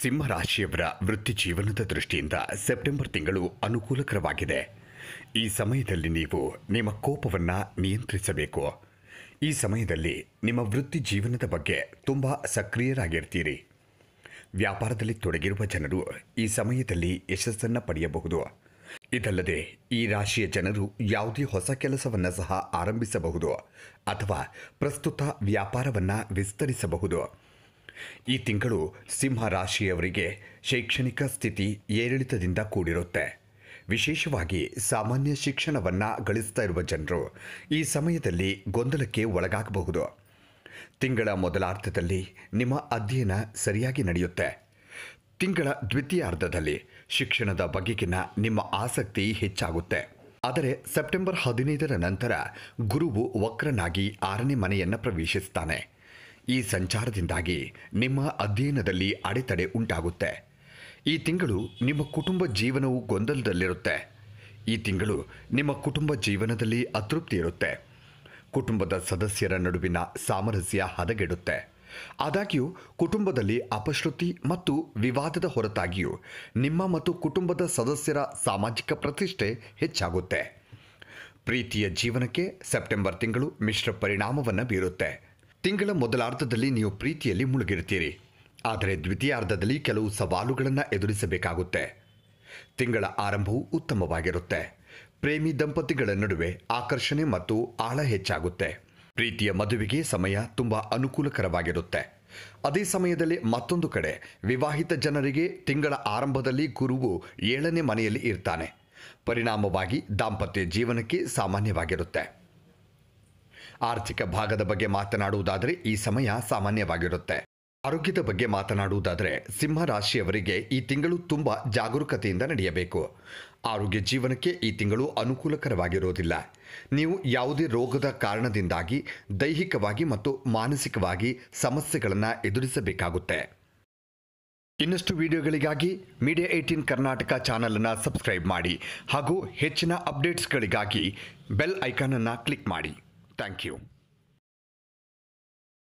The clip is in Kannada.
ಸಿಂಹರಾಶಿಯವರ ವೃತ್ತಿ ಜೀವನದ ದೃಷ್ಟಿಯಿಂದ ಸೆಪ್ಟೆಂಬರ್ ತಿಂಗಳು ಅನುಕೂಲಕರವಾಗಿದೆ ಈ ಸಮಯದಲ್ಲಿ ನೀವು ನಿಮ್ಮ ಕೋಪವನ್ನು ನಿಯಂತ್ರಿಸಬೇಕು ಈ ಸಮಯದಲ್ಲಿ ನಿಮ್ಮ ವೃತ್ತಿ ಜೀವನದ ಬಗ್ಗೆ ತುಂಬ ಸಕ್ರಿಯರಾಗಿರ್ತೀರಿ ವ್ಯಾಪಾರದಲ್ಲಿ ತೊಡಗಿರುವ ಜನರು ಈ ಸಮಯದಲ್ಲಿ ಯಶಸ್ಸನ್ನು ಪಡೆಯಬಹುದು ಇದಲ್ಲದೆ ಈ ರಾಶಿಯ ಜನರು ಯಾವುದೇ ಹೊಸ ಕೆಲಸವನ್ನು ಸಹ ಆರಂಭಿಸಬಹುದು ಅಥವಾ ಪ್ರಸ್ತುತ ವ್ಯಾಪಾರವನ್ನು ವಿಸ್ತರಿಸಬಹುದು ಈ ತಿಂಗಳು ಸಿಂಹ ರಾಶಿಯವರಿಗೆ ಶೈಕ್ಷಣಿಕ ಸ್ಥಿತಿ ಏರಿಳಿತದಿಂದ ಕೂಡಿರುತ್ತೆ ವಿಶೇಷವಾಗಿ ಸಾಮಾನ್ಯ ಶಿಕ್ಷಣವನ್ನು ಗಳಿಸ್ತಾ ಇರುವ ಜನರು ಈ ಸಮಯದಲ್ಲಿ ಗೊಂದಲಕ್ಕೆ ಒಳಗಾಗಬಹುದು ತಿಂಗಳ ಮೊದಲಾರ್ಥದಲ್ಲಿ ನಿಮ್ಮ ಅಧ್ಯಯನ ಸರಿಯಾಗಿ ನಡೆಯುತ್ತೆ ತಿಂಗಳ ದ್ವಿತೀಯಾರ್ಧದಲ್ಲಿ ಶಿಕ್ಷಣದ ಬಗೆಗಿನ ನಿಮ್ಮ ಆಸಕ್ತಿ ಹೆಚ್ಚಾಗುತ್ತೆ ಆದರೆ ಸೆಪ್ಟೆಂಬರ್ ಹದಿನೈದರ ನಂತರ ಗುರುವು ವಕ್ರನಾಗಿ ಆರನೇ ಮನೆಯನ್ನು ಪ್ರವೇಶಿಸ್ತಾನೆ ಈ ಸಂಚಾರದಿಂದಾಗಿ ನಿಮ್ಮ ಅಧ್ಯಯನದಲ್ಲಿ ಅಡೆತಡೆ ಉಂಟಾಗುತ್ತೆ ಈ ತಿಂಗಳು ನಿಮ್ಮ ಕುಟುಂಬ ಜೀವನವು ಗೊಂದಲದಲ್ಲಿರುತ್ತೆ ಈ ತಿಂಗಳು ನಿಮ್ಮ ಕುಟುಂಬ ಜೀವನದಲ್ಲಿ ಅತೃಪ್ತಿ ಇರುತ್ತೆ ಕುಟುಂಬದ ಸದಸ್ಯರ ನಡುವಿನ ಸಾಮರಸ್ಯ ಹದಗೆಡುತ್ತೆ ಆದಾಗ್ಯೂ ಕುಟುಂಬದಲ್ಲಿ ಅಪಶ್ರುತಿ ಮತ್ತು ವಿವಾದದ ಹೊರತಾಗಿಯೂ ನಿಮ್ಮ ಮತ್ತು ಕುಟುಂಬದ ಸದಸ್ಯರ ಸಾಮಾಜಿಕ ಪ್ರತಿಷ್ಠೆ ಹೆಚ್ಚಾಗುತ್ತೆ ಪ್ರೀತಿಯ ಜೀವನಕ್ಕೆ ಸೆಪ್ಟೆಂಬರ್ ತಿಂಗಳು ಮಿಶ್ರ ಪರಿಣಾಮವನ್ನು ಬೀರುತ್ತೆ ತಿಂಗಳ ಮೊದಲಾರ್ಧದಲ್ಲಿ ನೀವು ಪ್ರೀತಿಯಲ್ಲಿ ಮುಳುಗಿರ್ತೀರಿ ಆದರೆ ದ್ವಿತೀಯಾರ್ಧದಲ್ಲಿ ಕೆಲವು ಸವಾಲುಗಳನ್ನು ಎದುರಿಸಬೇಕಾಗುತ್ತೆ ತಿಂಗಳ ಆರಂಭವು ಉತ್ತಮವಾಗಿರುತ್ತೆ ಪ್ರೇಮಿ ದಂಪತಿಗಳ ನಡುವೆ ಆಕರ್ಷಣೆ ಮತ್ತು ಆಳ ಹೆಚ್ಚಾಗುತ್ತೆ ಪ್ರೀತಿಯ ಮದುವೆಗೆ ಸಮಯ ತುಂಬ ಅನುಕೂಲಕರವಾಗಿರುತ್ತೆ ಅದೇ ಸಮಯದಲ್ಲಿ ಮತ್ತೊಂದು ಕಡೆ ವಿವಾಹಿತ ಜನರಿಗೆ ತಿಂಗಳ ಆರಂಭದಲ್ಲಿ ಗುರುವು ಏಳನೇ ಮನೆಯಲ್ಲಿ ಇರ್ತಾನೆ ಪರಿಣಾಮವಾಗಿ ದಾಂಪತ್ಯ ಜೀವನಕ್ಕೆ ಸಾಮಾನ್ಯವಾಗಿರುತ್ತೆ ಆರ್ಥಿಕ ಭಾಗದ ಬಗ್ಗೆ ಮಾತನಾಡುವುದಾದರೆ ಈ ಸಮಯ ಸಾಮಾನ್ಯವಾಗಿರುತ್ತೆ ಆರೋಗ್ಯದ ಬಗ್ಗೆ ಮಾತನಾಡುವುದಾದರೆ ಸಿಂಹ ಈ ತಿಂಗಳು ತುಂಬ ಜಾಗರೂಕತೆಯಿಂದ ನಡೆಯಬೇಕು ಆರೋಗ್ಯ ಜೀವನಕ್ಕೆ ಈ ತಿಂಗಳು ಅನುಕೂಲಕರವಾಗಿರೋದಿಲ್ಲ ನೀವು ಯಾವುದೇ ರೋಗದ ಕಾರಣದಿಂದಾಗಿ ದೈಹಿಕವಾಗಿ ಮತ್ತು ಮಾನಸಿಕವಾಗಿ ಸಮಸ್ಯೆಗಳನ್ನು ಎದುರಿಸಬೇಕಾಗುತ್ತೆ ಇನ್ನಷ್ಟು ವಿಡಿಯೋಗಳಿಗಾಗಿ ಮೀಡಿಯಾ ಏಯ್ಟೀನ್ ಕರ್ನಾಟಕ ಚಾನಲನ್ನು ಸಬ್ಸ್ಕ್ರೈಬ್ ಮಾಡಿ ಹಾಗೂ ಹೆಚ್ಚಿನ ಅಪ್ಡೇಟ್ಸ್ಗಳಿಗಾಗಿ ಬೆಲ್ ಐಕಾನನ್ನು ಕ್ಲಿಕ್ ಮಾಡಿ ಥ್ಯಾಂಕ್ ಯು